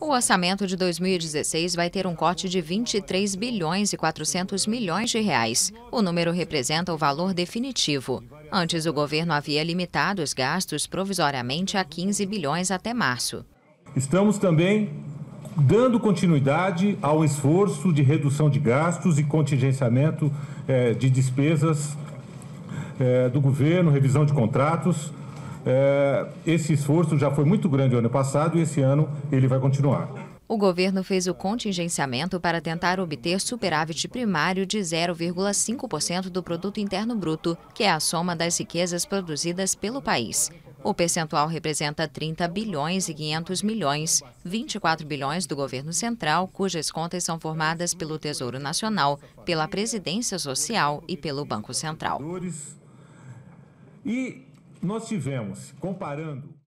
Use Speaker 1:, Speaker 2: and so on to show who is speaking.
Speaker 1: O orçamento de 2016 vai ter um corte de 23 bilhões e 400 milhões de reais. O número representa o valor definitivo. Antes, o governo havia limitado os gastos provisoriamente a 15 bilhões até março.
Speaker 2: Estamos também dando continuidade ao esforço de redução de gastos e contingenciamento eh, de despesas eh, do governo, revisão de contratos. É, esse esforço já foi muito grande ano passado e esse ano ele vai continuar.
Speaker 1: O governo fez o contingenciamento para tentar obter superávit primário de 0,5% do produto interno bruto, que é a soma das riquezas produzidas pelo país. O percentual representa 30 bilhões e 500 milhões, 24 bilhões do governo central, cujas contas são formadas pelo Tesouro Nacional, pela Presidência Social e pelo Banco Central.
Speaker 2: E nós tivemos, comparando